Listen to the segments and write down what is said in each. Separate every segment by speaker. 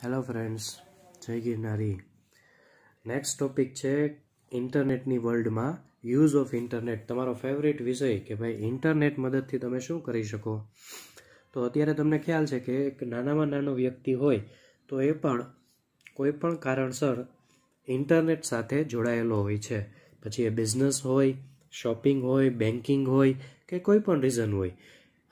Speaker 1: hello friends જય ગિરનારી next topic છે ઇન્ટરનેટની વર્લ્ડમાં યુઝ ઓફ ઇન્ટરનેટ તમારો ફેવરેટ વિષય કે ભાઈ ઇન્ટરનેટ મદદથી તમે શું કરી શકો તો અત્યારે તમને ખ્યાલ છે કે એક નાનામાં નાનો વ્યક્તિ હોય તો એ પણ કોઈ પણ કારણસર ઇન્ટરનેટ સાથે જોડાયેલો હોય છે પછી એ બિઝનેસ હોય શોપિંગ હોય બેન્કિંગ હોય કે કોઈ પણ રીઝન હોય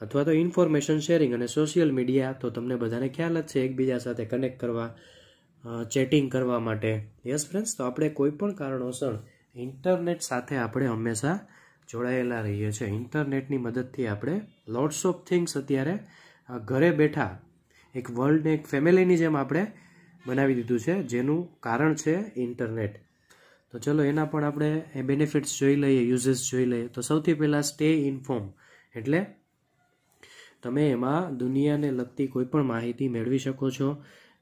Speaker 1: અથવા તો ઇન્ફોર્મેશન શેરિંગ અને સોશિયલ મીડિયા તો તમને બધાને ખ્યાલ જ છે એકબીજા સાથે કનેક્ટ કરવા ચેટિંગ કરવા માટે યસ ફ્રેન્ડ્સ તો આપણે કોઈ પણ કારણોસર ઇન્ટરનેટ સાથે આપણે હંમેશા જોડાયેલા રહીએ છીએ ઇન્ટરનેટની મદદથી આપણે લોટ્સ ઓફ થિંગ્સ અત્યારે ઘરે બેઠા એક વર્લ્ડને એક ફેમિલીની જેમ આપણે બનાવી દીધું છે જેનું કારણ છે ઇન્ટરનેટ તો ચલો એના પણ આપણે બેનિફિટ્સ જોઈ લઈએ યુઝેસ જોઈ લઈએ તો સૌથી પહેલાં સ્ટે ઇન્ફોર્મ એટલે તમે એમાં દુનિયાને લગતી કોઈ પણ માહિતી મેળવી શકો છો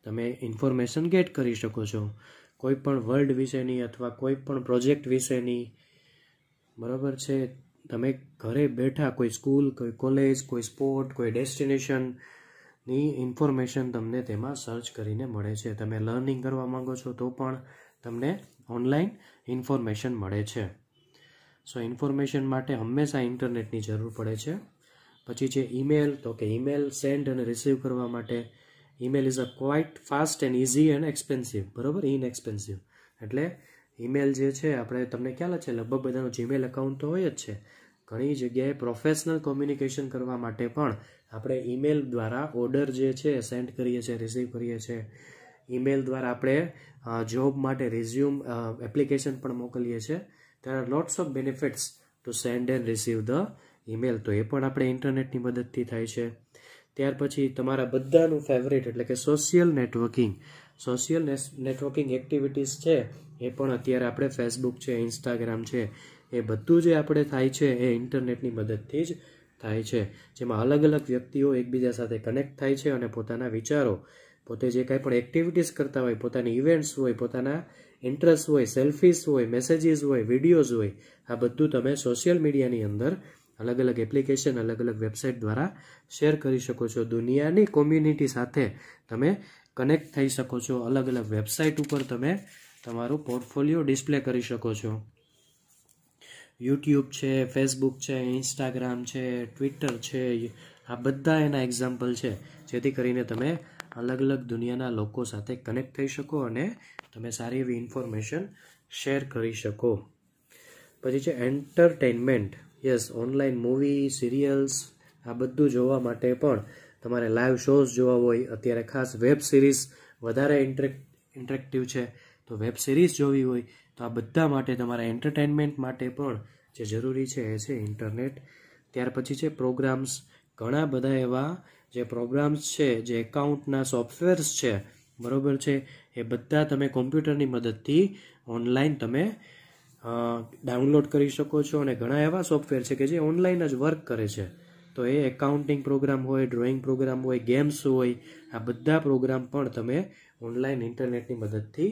Speaker 1: તમે ઇન્ફોર્મેશન ગેટ કરી શકો છો કોઈ પણ વર્લ્ડ વિશેની અથવા કોઈ પણ પ્રોજેક્ટ વિશેની બરાબર છે તમે ઘરે બેઠા કોઈ સ્કૂલ કોઈ કોલેજ કોઈ સ્પોર્ટ કોઈ ડેસ્ટિનેશનની ઇન્ફોર્મેશન તમને તેમાં સર્ચ કરીને મળે છે તમે લર્નિંગ કરવા માંગો છો તો પણ તમને ઓનલાઈન ઇન્ફોર્મેશન મળે છે સો ઇન્ફોર્મેશન માટે હંમેશા ઇન્ટરનેટની જરૂર પડે છે પછી છે ઈમેલ તો કે ઈમેલ સેન્ડ અને રિસીવ કરવા માટે email is a quite fast and easy and expensive બરાબર ઇનએક્સપેન્સિવ એટલે ઈમેલ જે છે આપણે તમને ખ્યાલ છે લગભગ બધાનું જીમેલ એકાઉન્ટ તો હોય જ છે ઘણી જગ્યાએ પ્રોફેશનલ કોમ્યુનિકેશન કરવા માટે પણ આપણે ઈમેલ દ્વારા ઓર્ડર જે છે સેન્ડ કરીએ છીએ રિસીવ કરીએ છીએ ઈમેલ દ્વારા આપણે જોબ માટે રિઝ્યુમ એપ્લિકેશન પણ મોકલીએ છીએ there are lots of benefits to send and receive the email તો એ પણ આપણે ઇન્ટરનેટની મદદથી થાય છે ત્યાર પછી તમારા બધાનું ફેવરેટ એટલે કે social networking social networking activities છે એ પણ અત્યારે આપણે ફેસબુક છે ઇન્સ્ટાગ્રામ છે એ બધું જે આપણે થાય છે એ ઇન્ટરનેટની મદદથી જ થાય છે જેમાં અલગ અલગ વ્યક્તિઓ એકબીજા સાથે કનેક્ટ થાય છે અને પોતાના વિચારો પોતે જે કાંઈ પણ એક્ટિવિટીઝ કરતા હોય પોતાની ઇવેન્ટ્સ હોય પોતાના ઇન્ટરેસ્ટ હોય સેલ્ફીસ હોય મેસેજીસ હોય વિડીયોઝ હોય આ બધું તમે સોશિયલ મીડિયાની અંદર અલગ અલગ એપ્લિકેશન અલગ અલગ વેબસાઇટ દ્વારા શેર કરી શકો છો દુનિયાની કોમ્યુનિટી સાથે તમે કનેક્ટ થઈ શકો છો અલગ અલગ વેબસાઇટ ઉપર તમે તમારું પોર્ટફોલિયો ડિસ્પ્લે કરી શકો છો યુટ્યુબ છે ફેસબુક છે ઇન્સ્ટાગ્રામ છે ટ્વિટર છે આ બધા એના એક્ઝામ્પલ છે જેથી કરીને તમે અલગ અલગ દુનિયાના લોકો સાથે કનેક્ટ થઈ શકો અને તમે સારી એવી ઇન્ફોર્મેશન શેર કરી શકો પછી છે entertainment yes online movie serials આ બધું જોવા માટે પણ તમારે લાઈવ શોઝ જોવા હોય અત્યારે ખાસ વેબ સિરીઝ વધારે ઇન્ટરેક્ટ ઇન્ટરેક્ટિવ છે તો વેબ સિરીઝ જોવી હોય તો આ બધા માટે તમારા એન્ટરટેનમેન્ટ માટે પણ જે જરૂરી છે એ છે ઇન્ટરનેટ ત્યાર પછી છે પ્રોગ્રામ્સ ઘણા બધા એવા જે પ્રોગ્રામ્સ છે જે એકાઉન્ટના સોફ્ટવેર્સ છે બરાબર છે એ બધા તમે કોમ્પ્યુટરની મદદથી ઓનલાઈન તમે ડાઉનલોડ કરી શકો છો અને ઘણા એવા સોફ્ટવેર છે કે જે ઓનલાઈન જ વર્ક કરે છે તો એ એકાઉન્ટિંગ પ્રોગ્રામ હોય ડ્રોઈંગ પ્રોગ્રામ હોય ગેમ્સ હોય આ બધા પ્રોગ્રામ પણ તમે ઓનલાઈન ઇન્ટરનેટની મદદથી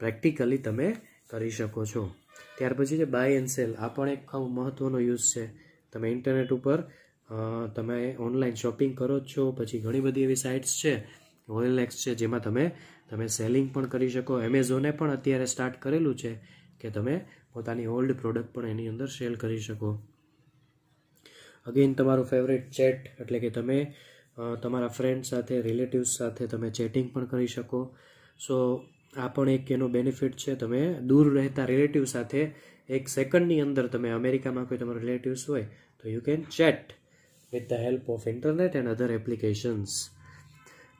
Speaker 1: પ્રેક્ટિકલી તમે કરી શકો છો ત્યાર પછી છે બાય એન્ડ સેલ આ પણ એક ખૂબ મહત્ત્વનો યુઝ છે તમે ઇન્ટરનેટ ઉપર તમે ઓનલાઈન શોપિંગ કરો છો પછી ઘણી બધી એવી સાઇટ્સ છે ઓએલએક્સ છે જેમાં તમે તમે સેલિંગ પણ કરી શકો એમેઝોને પણ અત્યારે સ્ટાર્ટ કરેલું છે કે તમે પોતાની ઓલ્ડ પ્રોડક્ટ પણ એની અંદર સેલ કરી શકો અગેન તમારું ફેવરેટ ચેટ એટલે કે તમે તમારા ફ્રેન્ડ સાથે રિલેટિવ્સ સાથે તમે ચેટિંગ પણ કરી શકો સો આ પણ એક એનો બેનિફિટ છે તમે દૂર રહેતા રિલેટિવ સાથે એક સેકન્ડની અંદર તમે અમેરિકામાં કોઈ તમારા રિલેટિવ્સ હોય તો you can chat with the help of internet and other applications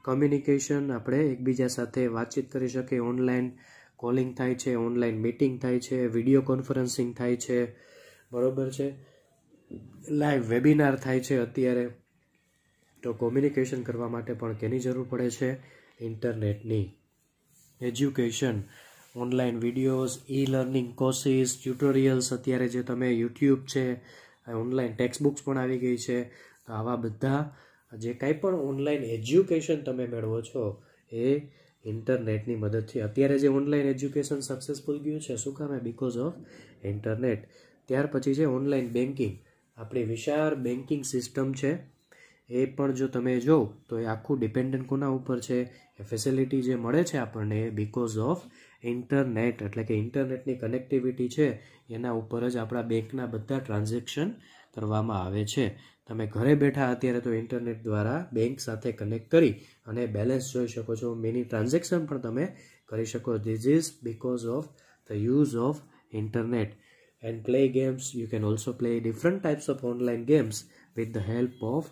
Speaker 1: communication આપણે એકબીજા સાથે વાતચીત કરી શકીએ ઓનલાઈન કોલિંગ થાય છે ઓનલાઈન મીટિંગ થાય છે વિડીયો કોન્ફરન્સિંગ થાય છે બરાબર છે લાઈવ વેબિનાર થાય છે અત્યારે તો કોમ્યુનિકેશન કરવા માટે પણ કેની જરૂર પડે છે ઇન્ટરનેટની education online videos e learning courses tutorials અત્યારે જે તમે યુટ્યુબ છે ઓનલાઈન ટેક્સ્ટ બુક્સ પણ આવી ગઈ છે તો આવા બધા જે કાંઈ પણ ઓનલાઈન એજ્યુકેશન તમે મેળવો છો એ ઇન્ટરનેટની મદદથી અત્યારે જે ઓનલાઈન એજ્યુકેશન સક્સેસફુલ ગયું છે શું કામે બિકોઝ ઓફ ઇન્ટરનેટ ત્યાર પછી છે ઓનલાઈન બેન્કિંગ આપણી વિશાળ બેન્કિંગ સિસ્ટમ છે એ પણ જો તમે જોવ તો એ આખું ડિપેન્ડન્ટ કોના ઉપર છે એ ફેસિલિટી જે મળે છે આપણને એ બિકોઝ ઓફ ઇન્ટરનેટ એટલે કે ઇન્ટરનેટની કનેક્ટિવિટી છે એના ઉપર જ આપણા બેંકના બધા ટ્રાન્ઝેક્શન કરવામાં આવે છે તમે ઘરે બેઠા અત્યારે તો ઇન્ટરનેટ દ્વારા બેંક સાથે કનેક્ટ કરી અને બેલેન્સ જોઈ શકો છો મિની ટ્રાન્ઝેક્શન પણ તમે કરી શકો this is because of the use of internet and play games you can also play different types of online games with the help of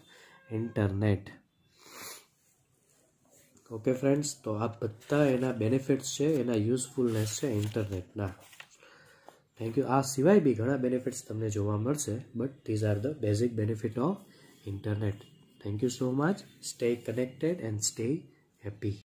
Speaker 1: internet okay friends તો આ બધા એના બેનિફિટ્સ છે એના યુઝફુલનેસ છે ઇન્ટરનેટના થેન્ક યુ આ સિવાય બી ઘણા બેનિફિટ્સ તમને જોવા મળશે but these are the basic benefit of internet thank you so much stay connected and stay happy